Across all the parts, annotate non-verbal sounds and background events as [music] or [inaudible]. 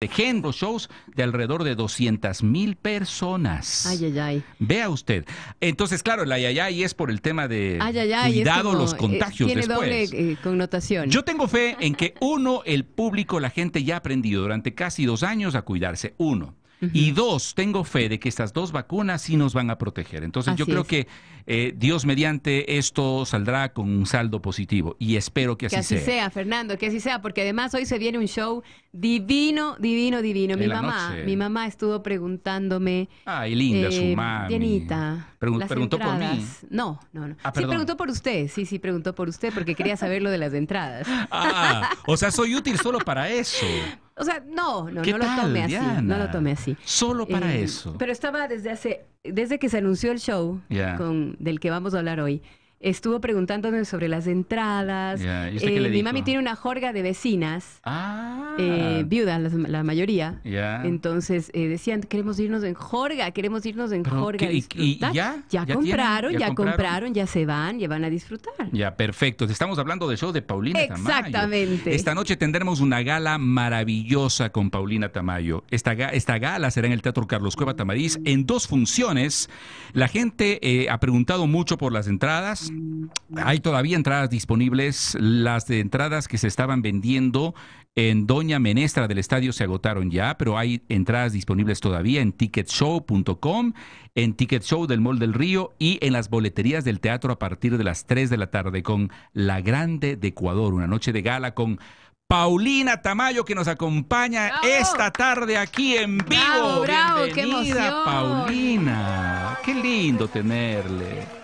de género shows de alrededor de 200 mil personas. Ayayay. Vea usted. Entonces, claro, la ay, es por el tema de ay, cuidado los eh, contagios tiene doble eh, connotación. Yo tengo fe en que, uno, el público, la gente ya ha aprendido durante casi dos años a cuidarse. Uno. Y dos, tengo fe de que estas dos vacunas sí nos van a proteger. Entonces yo creo que eh, Dios mediante esto saldrá con un saldo positivo y espero que, así, sea. Que así sea, Fernando, que así sea, porque además hoy se viene un show divino, divino, divino. mi mamá, mi mamá estuvo preguntándome. Ay, linda su eh, mami. preguntó por mí. No, no, no. Ah, sí, preguntó por usted, sí, sí, preguntó por usted porque quería saber lo de las entradas. Ah, o sea, soy útil solo para eso. [laughs] O sea, no, no, lo tomé así. No lo tomé así. Solo para em, eso. Pero estaba desde hace, desde que se anunció el show del que vamos a hablar hoy estuvo preguntándome sobre las entradas. Eh, mi mami tiene una jorga de vecinas, ah. Eh, viudas la, mayoría. Entonces eh, decían, queremos irnos en jorga, queremos irnos en jorga. Y, ya, compraron, ya, compraron. ya se van, ya van a disfrutar. Ya, perfecto. Estamos hablando del show de Paulina Tamayo Exactamente. Esta noche tendremos una gala maravillosa con Paulina Tamayo. Esta, esta gala será en el Teatro Carlos Cueva Tamariz en dos funciones. La gente eh, ha preguntado mucho por las entradas. Hay todavía entradas disponibles. Las de entradas que se estaban vendiendo en Doña Menestra del estadio se agotaron ya, pero hay entradas disponibles todavía en ticketshow.com, en Ticketshow del Mall del Río y en las boleterías del teatro a partir de las 3 de la tarde con La Grande de Ecuador, una noche de gala con Paulina Tamayo que nos acompaña esta tarde aquí en vivo. Bravo, qué Paulina. Qué lindo tenerle.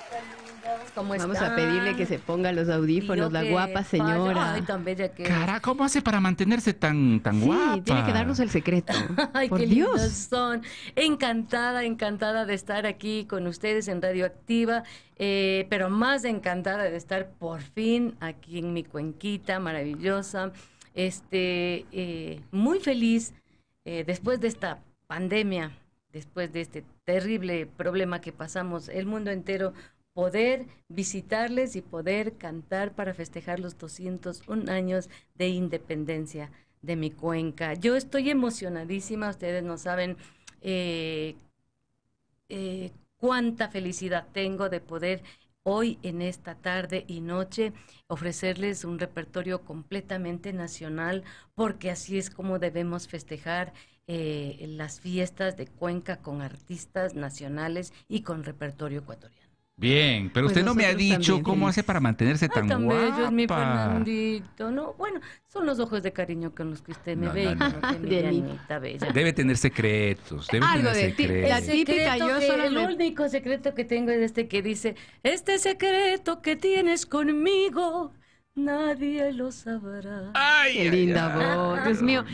Vamos a pedirle que se ponga los audífonos, la guapa señora. ay, tan bella Cara, ¿cómo hace para mantenerse tan, tan sí, tiene que darnos el secreto. [laughs] ay, qué Dios. son. Encantada, encantada de estar aquí con ustedes en Radioactiva. Eh, pero más encantada de estar por fin aquí en mi cuenquita maravillosa, este, eh, muy feliz eh, después de esta pandemia, después de este terrible problema que pasamos el mundo entero poder visitarles y poder cantar para festejar los 201 años de independencia de mi cuenca. Yo estoy emocionadísima, ustedes no saben eh, eh, cuánta felicidad tengo de poder hoy en esta tarde y noche ofrecerles un repertorio completamente nacional porque así es como debemos festejar eh, las fiestas de Cuenca con artistas nacionales y con repertorio ecuatoriano. Bien, pero usted pues no me ha dicho cómo hace para mantenerse ah, tan, Ay, guapa. no, bueno, son los ojos de cariño con los que usted me ve, Debe tener secretos, debe Algo de secretos. el único secreto que tengo es este que dice, este secreto que tienes conmigo. Nadie lo sabrá. Ay, Qué linda voz. Dios mío.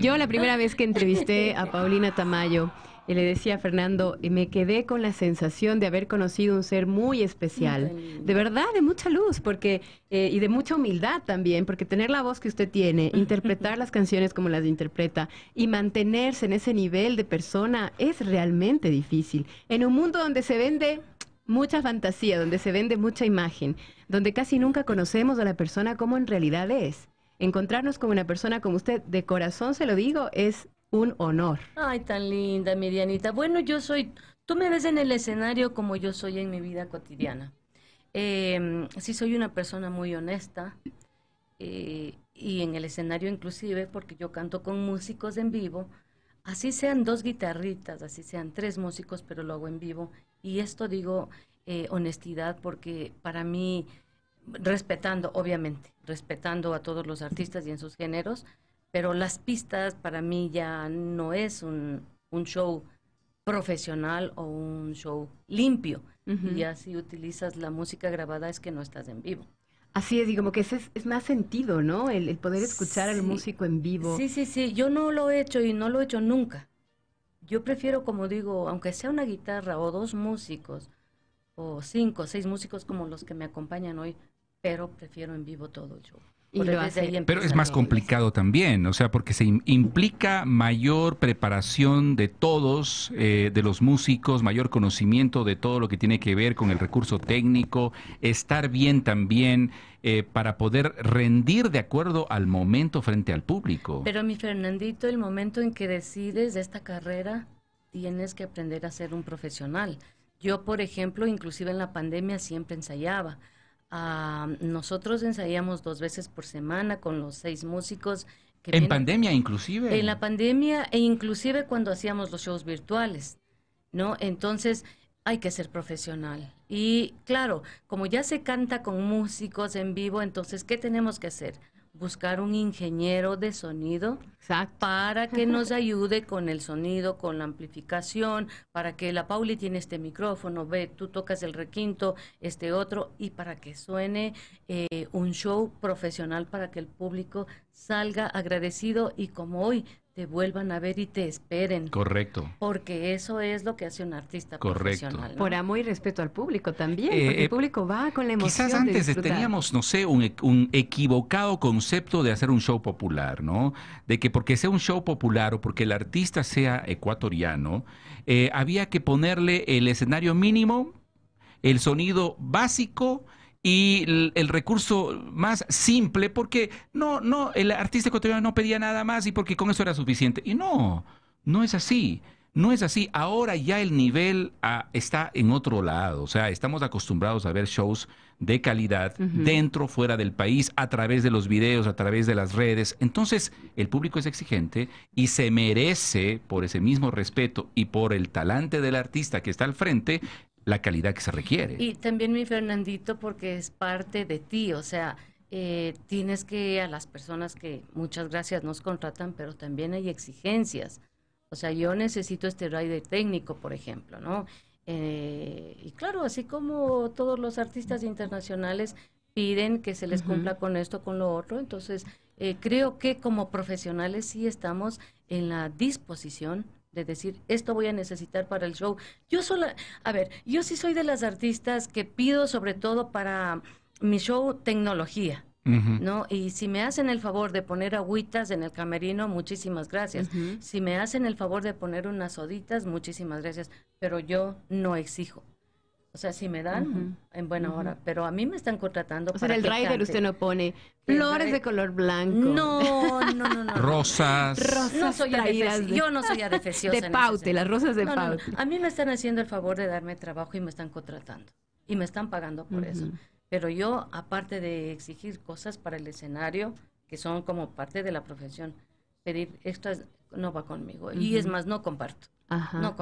Yo la primera vez que entrevisté a Paulina Tamayo, y le decía a Fernando, y me quedé con la sensación de haber conocido un ser muy especial, de verdad, de mucha luz, porque eh, y de mucha humildad también, porque tener la voz que usted tiene, [laughs] interpretar las canciones como las interpreta y mantenerse en ese nivel de persona es realmente difícil. En un mundo donde se vende mucha fantasía, donde se vende mucha imagen, donde casi nunca conocemos a la persona como en realidad es. Encontrarnos con una persona como usted, de corazón se lo digo, es un honor. Ay, tan linda, Mirianita. Bueno, yo soy, tú me ves en el escenario como yo soy en mi vida cotidiana. Em, sí, soy una persona muy honesta eh, y en el escenario inclusive, porque yo canto con músicos en vivo, así sean dos guitarritas, así sean tres músicos, pero lo hago en vivo. Y esto digo eh, honestidad porque para mí, respetando, obviamente, respetando a todos los artistas y en sus géneros, pero las pistas para mí ya no es un, show profesional o un show limpio. Y así utilizas la música grabada es que no estás en vivo. Así es, digo, como que es, es más sentido, ¿no? El, poder escuchar al músico en vivo. Sí, sí, sí, yo no lo he hecho y no lo he hecho nunca. Yo prefiero, como digo, aunque sea una guitarra o dos músicos, o cinco, o seis músicos como los que me acompañan hoy, pero prefiero en vivo todo el show. Pero es más complicado también, o sea, porque se implica mayor preparación de todos, eh, de los músicos, mayor conocimiento de todo lo que tiene que ver con el recurso técnico, estar bien también eh, para poder rendir de acuerdo al momento frente al público. Pero mi Fernandito, el momento en que decides de esta carrera, tienes que aprender a ser un profesional. Yo, por ejemplo, inclusive en la pandemia siempre ensayaba Ah, nosotros ensayamos dos veces por semana con los seis músicos. en pandemia inclusive. En la pandemia e inclusive cuando hacíamos los shows virtuales, ¿no? Entonces hay que ser profesional. Y claro, como ya se canta con músicos en vivo, entonces, ¿qué tenemos que hacer? buscar un ingeniero de sonido para que [laughs] nos ayude con el sonido, con la amplificación, para que la Pauli tiene este micrófono, ve, tú tocas el requinto, este otro, y para que suene eh, un show profesional para que el público salga agradecido y como hoy te vuelvan a ver y te esperen. Correcto. Porque eso es lo que hace un artista profesional. Por amor y respeto al público también, eh, porque el eh, público va con la emoción. Quizás antes teníamos, no sé, un, e, un, equivocado concepto de hacer un show popular, ¿no? De que porque sea un show popular o porque el artista sea ecuatoriano, eh, había que ponerle el escenario mínimo, el sonido básico, y el, recurso más simple, porque no, no, el artista cotidiano no pedía nada más y porque con eso era suficiente. Y no, no es así. No es así. Ahora ya el nivel ah, está en otro lado. O sea, estamos acostumbrados a ver shows de calidad dentro, fuera del país, a través de los videos, a través de las redes. Entonces, el público es exigente y se merece, por ese mismo respeto y por el talante del artista que está al frente, la calidad que se requiere. Y también mi Fernandito, porque es parte de ti, o sea, eh, tienes que a las personas que muchas gracias nos contratan, pero también hay exigencias. O sea, yo necesito este rider técnico, por ejemplo, ¿no? Eh, y claro, así como todos los artistas internacionales piden que se les cumpla con esto, con lo otro, entonces eh, creo que como profesionales sí estamos en la disposición de decir, esto voy a necesitar para el show. Yo solo, a ver, yo sí soy de las artistas que pido sobre todo para mi show tecnología. ¿No? Y si me hacen el favor de poner agüitas en el camerino, muchísimas gracias. Si me hacen el favor de poner unas soditas, muchísimas gracias. Pero yo no exijo. O sea, si me dan en buena hora, pero a mí me están contratando para. el rider usted no pone flores de color blanco. No, no, no, Rosas. Rosas. No Yo no soy adefesiosa. De paute, las rosas de paute. a mí me están haciendo el favor de darme trabajo y me están contratando. Y me están pagando por eso. Pero yo, aparte de exigir cosas para el escenario, que son como parte de la profesión, pedir esto no va conmigo. Y es más, no comparto. Ajá. No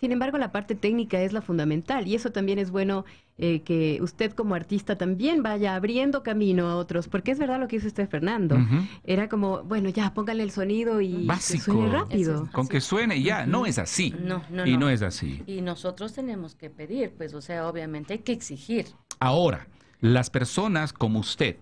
Sin embargo, la parte técnica es la fundamental y eso también es bueno eh, que usted como artista también vaya abriendo camino a otros, porque es verdad lo que hizo usted, Fernando. Era como, bueno, ya póngale el sonido y Que suene rápido. Con que suene ya, no es así. No, y no es así. Y nosotros tenemos que pedir, pues, o sea, obviamente hay que exigir. Ahora, las personas como usted,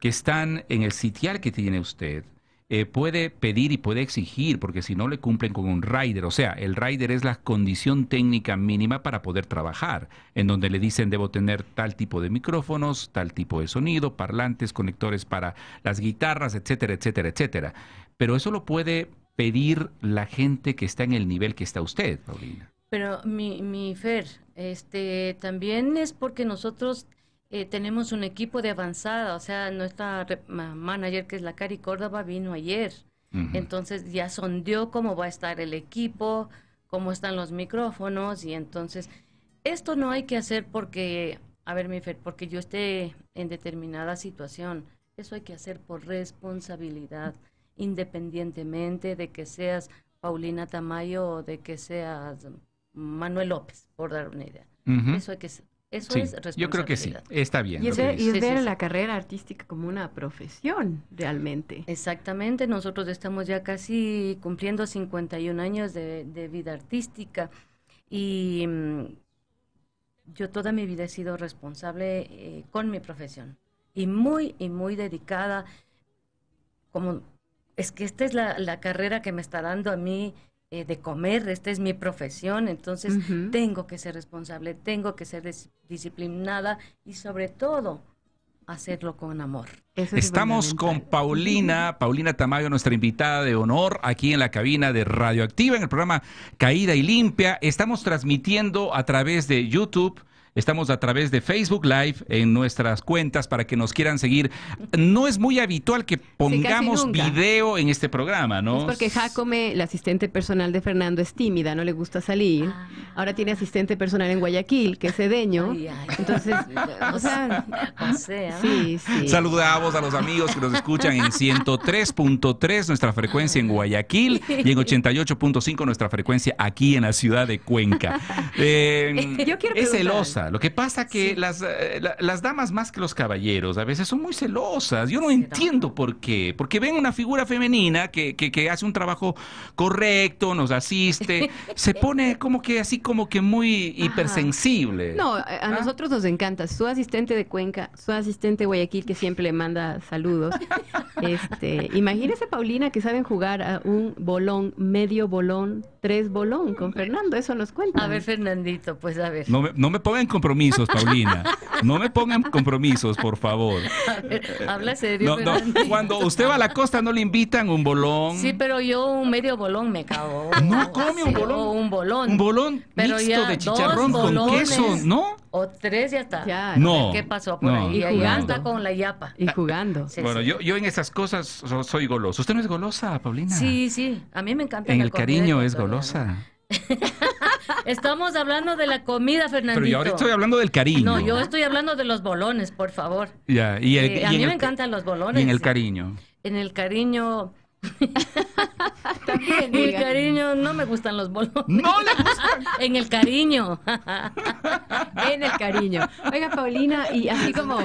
que están en el sitial que tiene usted, eh, puede pedir y puede exigir, porque si no le cumplen con un rider, o sea, el rider es la condición técnica mínima para poder trabajar, en donde le dicen debo tener tal tipo de micrófonos, tal tipo de sonido, parlantes, conectores para las guitarras, etcétera, etcétera, etcétera. Pero eso lo puede pedir la gente que está en el nivel que está usted, Paulina. Pero mi, mi Fer, este, también es porque nosotros eh, tenemos un equipo de avanzada, o sea, nuestra manager que es la Cari Córdoba vino ayer, entonces ya sondeó cómo va a estar el equipo, cómo están los micrófonos y entonces esto no hay que hacer porque, a ver, mi Fer, porque yo esté en determinada situación, eso hay que hacer por responsabilidad, independientemente de que seas Paulina Tamayo o de que seas Manuel López, por dar una idea. Eso hay que yo creo que sí, está bien. Y es, ver, la carrera artística como una profesión, realmente. Exactamente, nosotros estamos ya casi cumpliendo 51 años de, vida artística y mm, yo toda mi vida he sido responsable eh, con mi profesión y muy y muy dedicada como es que esta es la carrera que me está dando a mí eh, de comer, esta es mi profesión, entonces tengo que ser responsable, tengo que ser disciplinada y sobre todo hacerlo con amor. Estamos con Paulina, Paulina Tamayo, nuestra invitada de honor aquí en la cabina de Radioactiva, en el programa Caída y Limpia. Estamos transmitiendo a través de YouTube Estamos a través de Facebook Live en nuestras cuentas para que nos quieran seguir. No es muy habitual que pongamos video en este programa, ¿no? Es porque Jacome, la asistente personal de Fernando, es tímida, no le gusta salir. Ah. Ahora tiene asistente personal en Guayaquil, que es cedeño. Entonces, [laughs] o sea, Saludamos a los amigos que nos escuchan en 103.3 nuestra frecuencia en Guayaquil y en 88.5 nuestra frecuencia aquí en la ciudad de Cuenca. [laughs] Eh, Yo quiero es celosa lo que pasa que las, eh, las damas más que los caballeros a veces son muy celosas. Yo no entiendo por qué. Porque ven una figura femenina que, hace un trabajo correcto, nos asiste, [laughs] se pone como que así como que muy hipersensible. No, a ah. nosotros nos encanta. Su asistente de Cuenca, su asistente Guayaquil que siempre le manda saludos. [laughs] este, imagínese Paulina que saben jugar a un bolón, medio bolón, tres bolón con Fernando. Eso nos cuenta. A ver, Fernandito, pues a ver. No me, no me compromisos, Paulina. No me pongan compromisos, por favor. Habla serio. Cuando usted va a la costa, no le invitan un bolón. Sí, pero yo un medio bolón me cago. No come un bolón. un bolón. Un bolón mixto de chicharrón con queso, ¿no? O tres ya está. Ya, ¿Qué pasó por ahí? Y con la yapa. Y jugando. bueno, Yo, yo en esas cosas soy goloso. ¿Usted no es golosa, Paulina? Sí, sí. A mí me encanta. En el cariño es golosa. Estamos hablando de la comida, Fernando Pero yo ahora estoy hablando del cariño. No, yo estoy hablando de los bolones, por favor. Eh, y, a mí me encantan los bolones. en el cariño. En el cariño... [laughs] También, en el cariño no me gustan los bolones. No le [laughs] gustan. en el cariño. [laughs] en el cariño. Oiga, Paulina, y así como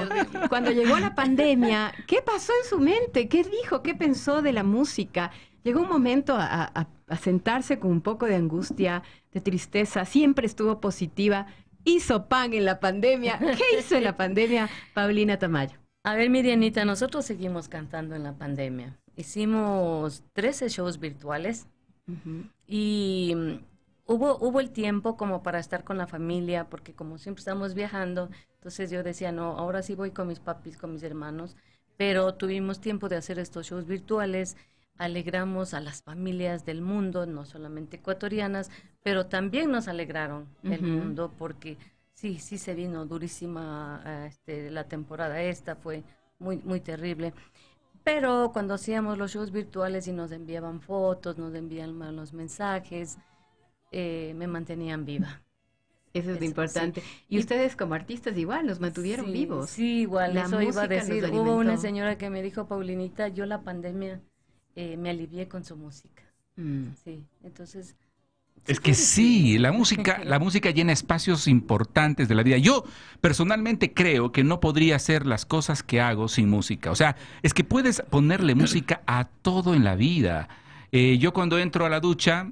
cuando llegó la pandemia, ¿qué pasó en su mente? ¿Qué dijo? ¿Qué pensó de la música? Llegó un momento a a sentarse con un poco de angustia, de tristeza, siempre estuvo positiva. Hizo pan en la pandemia. [laughs] ¿Qué hizo en la pandemia Paulina Tamayo? A ver, Mirianita, nosotros seguimos cantando en la pandemia. Hicimos 13 shows virtuales y mm, hubo, hubo el tiempo como para estar con la familia, porque como siempre estamos viajando, entonces yo decía, no, ahora sí voy con mis papis, con mis hermanos, pero tuvimos tiempo de hacer estos shows virtuales alegramos a las familias del mundo, no solamente ecuatorianas, pero también nos alegraron el mundo porque sí, sí se vino durísima ah, este, la temporada esta, fue muy, muy terrible. Pero cuando hacíamos los shows virtuales y nos enviaban fotos, nos enviaban los mensajes, eh, me mantenían viva. Eso es lo importante. Y, ustedes como artistas igual, nos mantuvieron vivos. Sí, igual. Eso iba a decir. Hubo una señora que me dijo, Paulinita, yo la pandemia eh, me alivié con su música. Mm. Sí, entonces... Es que sí, la música, la música llena espacios importantes de la vida. Yo personalmente creo que no podría hacer las cosas que hago sin música. O sea, es que puedes ponerle música a todo en la vida. Eh, yo cuando entro a la ducha,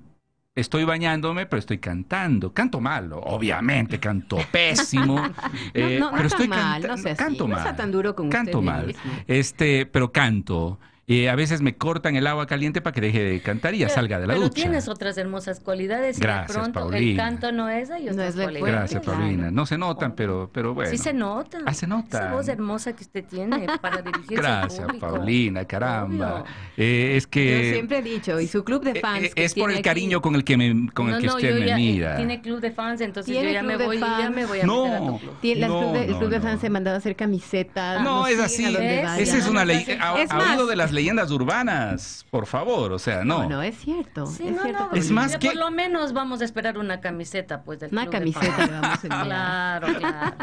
estoy bañándome, pero estoy cantando. Canto mal, obviamente, canto [laughs] pésimo. no, no, eh, pero mal, no sé, canto mal. tan duro como canto mal. Este, pero canto y eh, a veces me cortan el agua caliente para que deje de cantar y ya salga de la ducha. tienes otras hermosas cualidades y de pronto Paulina. el canto no es ellos no es Gracias, Paulina. No se notan, pero, pero bueno. Sí se nota. Ah, se nota. Esa voz hermosa que usted tiene para dirigir. Gracias, público. Paulina, caramba. Eh, es que... Yo siempre he dicho, y su club de eh, fans... es por el cariño con el que, me, con el que usted me mira. Tiene club de fans, entonces yo ya me, voy, ya me voy a no, meter a tu club. el club de fans se mandaba a hacer camisetas. No, es así. Esa es una ley. Oído de las leyendas urbanas, por favor, o sea, no. No, no es cierto. es, cierto es más que... Por lo menos vamos a esperar una camiseta, pues, del Una camiseta Claro, claro.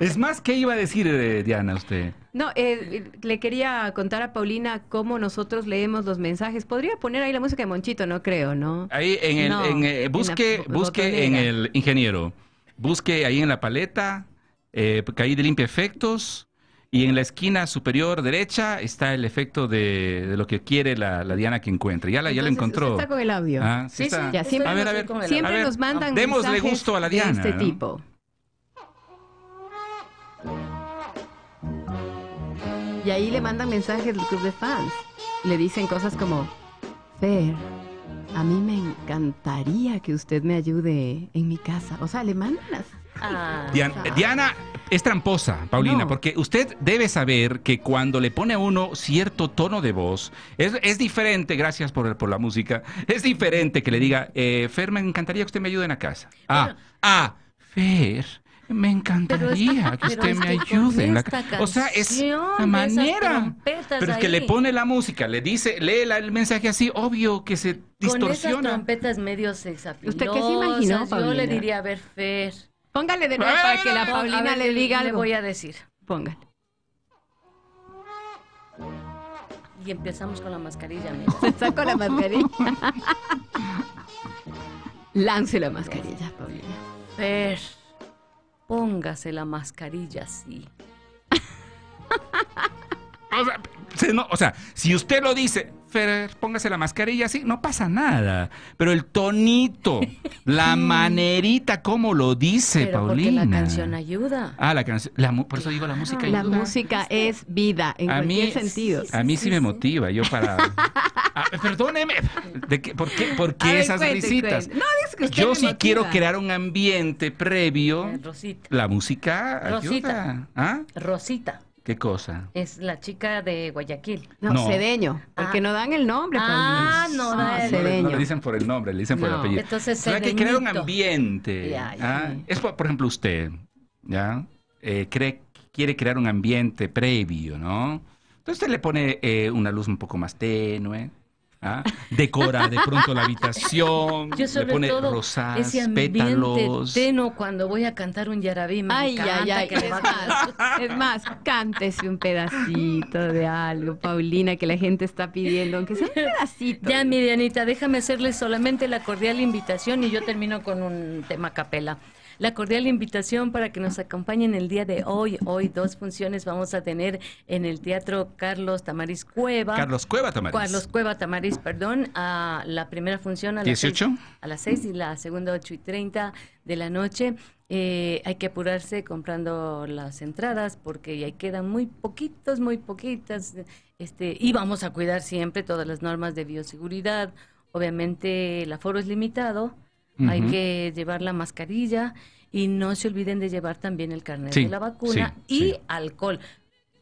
Es más, ¿qué iba a decir, eh, Diana, usted? No, eh, eh, le quería contar a Paulina cómo nosotros leemos los mensajes. Podría poner ahí la música de Monchito, no creo, ¿no? Ahí en el, busque, busque en el ingeniero, busque ahí en la paleta, caí de limpia efectos, y en la esquina superior derecha está el efecto de, lo que quiere la, Diana que encuentre. Ya la, ya encontró. Está con el audio. Ah, sí, sí, a ver, a ver, siempre nos mandan. mensajes a De este tipo. Y ahí le mandan mensajes del club de fans. Le dicen cosas como: Fer, a mí me encantaría que usted me ayude en mi casa. O sea, le mandan las Ah. Ah. Diana, es tramposa, Paulina, porque usted debe saber que cuando le pone a uno cierto tono de voz, es, diferente, gracias por, por la música, es diferente que le diga, eh, Fer, me encantaría que usted me ayude en la casa. ah, ah, Fer. Me encantaría que usted me ayude. En la... o sea, es la manera. Pero es que le pone la música, le dice, lee el mensaje así, obvio que se distorsiona. Con esas trompetas medio ¿Usted qué se Yo le diría, a ver, Fer, Póngale de nuevo para que la Paulina le diga le, algo. voy a decir. Póngale. Y empezamos con la mascarilla, amiga. Se [laughs] la mascarilla. Lance la mascarilla, Paulina. Ver, póngase la mascarilla, sí. [laughs] o sea, si usted lo dice, póngase la mascarilla así, no pasa nada. Pero el tonito, la [laughs] manerita, como lo dice Paulina. la canción ayuda. Ah, la canción. por eso digo, la música ayuda. La música este, es vida, en a cualquier sentido. A mí sí, me motiva, yo para. [laughs] Ah, perdóneme, ¿de ¿por qué, esas visitas yo sí quiero crear un ambiente previo. La música ayuda. ¿ah? Rosita. Rosita. ¿Qué cosa? Es la chica de Guayaquil. No, Cedeño, porque ah. no dan el nombre. Ah, no, ah, Cedeño. No, le dicen por el nombre, le dicen por el apellido. Entonces, hay que crear un ambiente. Es, por, ejemplo, usted, ¿ya? Eh, cree, quiere crear un ambiente previo, ¿no? Entonces usted le pone eh, una luz un poco más tenue, Decorar ¿Ah? decora de pronto la habitación, Yo sobre todo ese pétalos. Teno cuando voy a cantar un yarabí, ay, ya, es, más, es más, cántese un pedacito de algo, Paulina, que la gente está pidiendo, aunque sea un [laughs] pedacito. Ya, mi déjame hacerle solamente la cordial invitación y yo termino con un tema capela la cordial invitación para que nos acompañen el día de hoy. Hoy dos funciones vamos a tener en el Teatro Carlos Tamariz Cueva. Carlos Cueva Tamariz. Carlos Cueva Tamariz, perdón. A la primera función a las Seis, a las 6 y la segunda ocho y treinta de la noche. Eh, hay que apurarse comprando las entradas porque ya quedan muy poquitos, muy poquitas. Este, y vamos a cuidar siempre todas las normas de bioseguridad. Obviamente el aforo es limitado hay que llevar la mascarilla y no se olviden de llevar también el carnet de la vacuna y alcohol.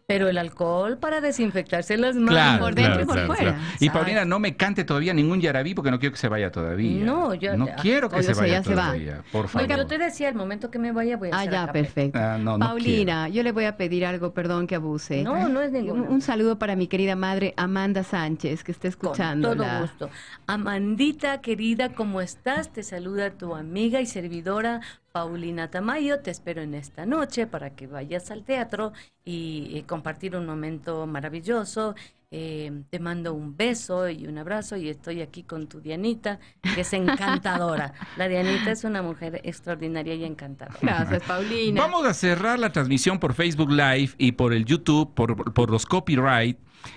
Pero el alcohol para desinfectarse las manos por dentro y por fuera. Y Paulina, no me cante todavía ningún yarabí porque no quiero que se vaya todavía. No, yo no quiero que se vaya todavía. Se va. Por favor. Oiga, yo te decía, el momento que me vaya voy a Ah, ya, perfecto. Ah, Paulina, yo le voy a pedir algo, perdón que abuse. ¿eh? No, no es ningún. Un, un saludo para mi querida madre Amanda Sánchez que está escuchando. Con todo gusto. Amandita querida, ¿cómo estás? Te saluda tu amiga y servidora Paulina Tamayo, te espero en esta noche para que vayas al teatro y, compartir un momento maravilloso eh, te mando un beso y un abrazo y estoy aquí con tu Dianita, que es encantadora. [laughs] La Dianita es una mujer extraordinaria y encantadora. Gracias, Paulina. Vamos a cerrar la transmisión por Facebook Live y por el YouTube, por, los copyright.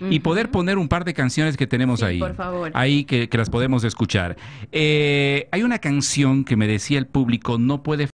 Y poder poner un par de canciones que tenemos ahí. Por favor. Ahí que, las podemos escuchar. Eh, hay una canción que me decía el público, no puede